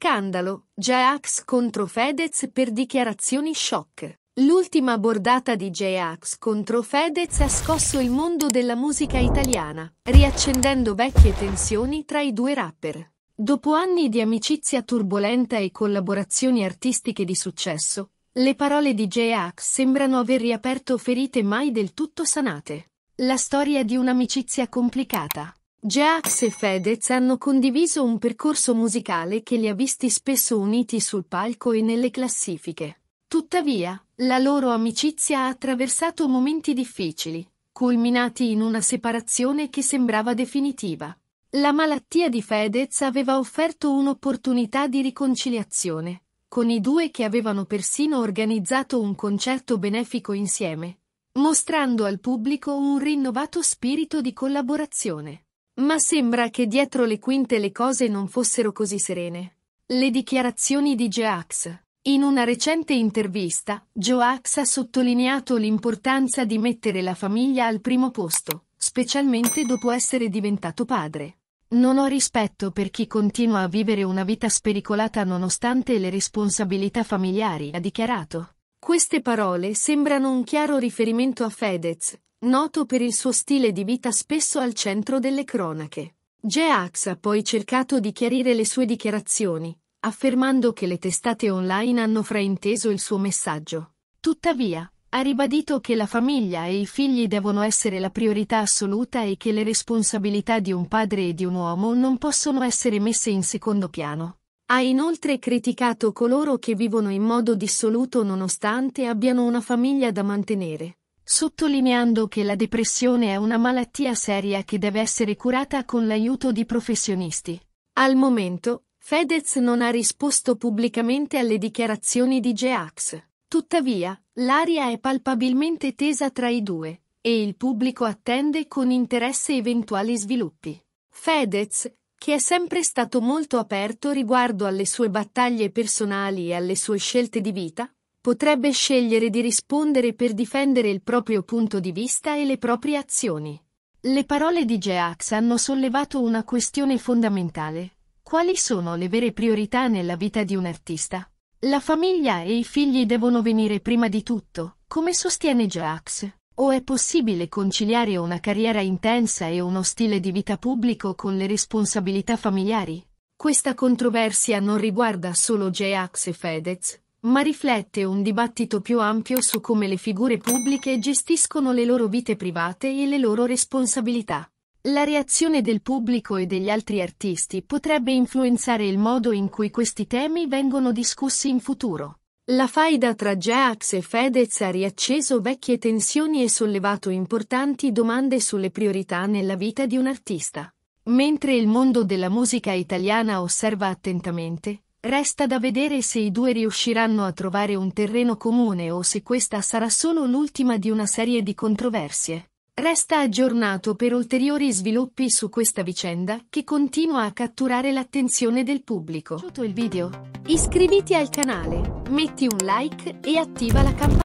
Scandalo. J-Ax contro Fedez per dichiarazioni shock. L'ultima bordata di J-Ax contro Fedez ha scosso il mondo della musica italiana, riaccendendo vecchie tensioni tra i due rapper. Dopo anni di amicizia turbolenta e collaborazioni artistiche di successo, le parole di J-Ax sembrano aver riaperto ferite mai del tutto sanate. La storia di un'amicizia complicata Jax e Fedez hanno condiviso un percorso musicale che li ha visti spesso uniti sul palco e nelle classifiche. Tuttavia, la loro amicizia ha attraversato momenti difficili, culminati in una separazione che sembrava definitiva. La malattia di Fedez aveva offerto un'opportunità di riconciliazione, con i due che avevano persino organizzato un concerto benefico insieme, mostrando al pubblico un rinnovato spirito di collaborazione. Ma sembra che dietro le quinte le cose non fossero così serene. Le dichiarazioni di Geax. In una recente intervista, Joax ha sottolineato l'importanza di mettere la famiglia al primo posto, specialmente dopo essere diventato padre. Non ho rispetto per chi continua a vivere una vita spericolata nonostante le responsabilità familiari, ha dichiarato. Queste parole sembrano un chiaro riferimento a Fedez, noto per il suo stile di vita spesso al centro delle cronache. Geax ha poi cercato di chiarire le sue dichiarazioni, affermando che le testate online hanno frainteso il suo messaggio. Tuttavia, ha ribadito che la famiglia e i figli devono essere la priorità assoluta e che le responsabilità di un padre e di un uomo non possono essere messe in secondo piano. Ha inoltre criticato coloro che vivono in modo dissoluto nonostante abbiano una famiglia da mantenere sottolineando che la depressione è una malattia seria che deve essere curata con l'aiuto di professionisti. Al momento, Fedez non ha risposto pubblicamente alle dichiarazioni di Geax. Tuttavia, l'aria è palpabilmente tesa tra i due, e il pubblico attende con interesse eventuali sviluppi. Fedez, che è sempre stato molto aperto riguardo alle sue battaglie personali e alle sue scelte di vita, potrebbe scegliere di rispondere per difendere il proprio punto di vista e le proprie azioni. Le parole di Geax hanno sollevato una questione fondamentale. Quali sono le vere priorità nella vita di un artista? La famiglia e i figli devono venire prima di tutto, come sostiene Geax. O è possibile conciliare una carriera intensa e uno stile di vita pubblico con le responsabilità familiari? Questa controversia non riguarda solo J-Ax e Fedez, ma riflette un dibattito più ampio su come le figure pubbliche gestiscono le loro vite private e le loro responsabilità. La reazione del pubblico e degli altri artisti potrebbe influenzare il modo in cui questi temi vengono discussi in futuro. La faida tra Jax e Fedez ha riacceso vecchie tensioni e sollevato importanti domande sulle priorità nella vita di un artista. Mentre il mondo della musica italiana osserva attentamente, Resta da vedere se i due riusciranno a trovare un terreno comune o se questa sarà solo l'ultima di una serie di controversie. Resta aggiornato per ulteriori sviluppi su questa vicenda che continua a catturare l'attenzione del pubblico. Tutto il video. Iscriviti al canale, metti un like e attiva la campanella.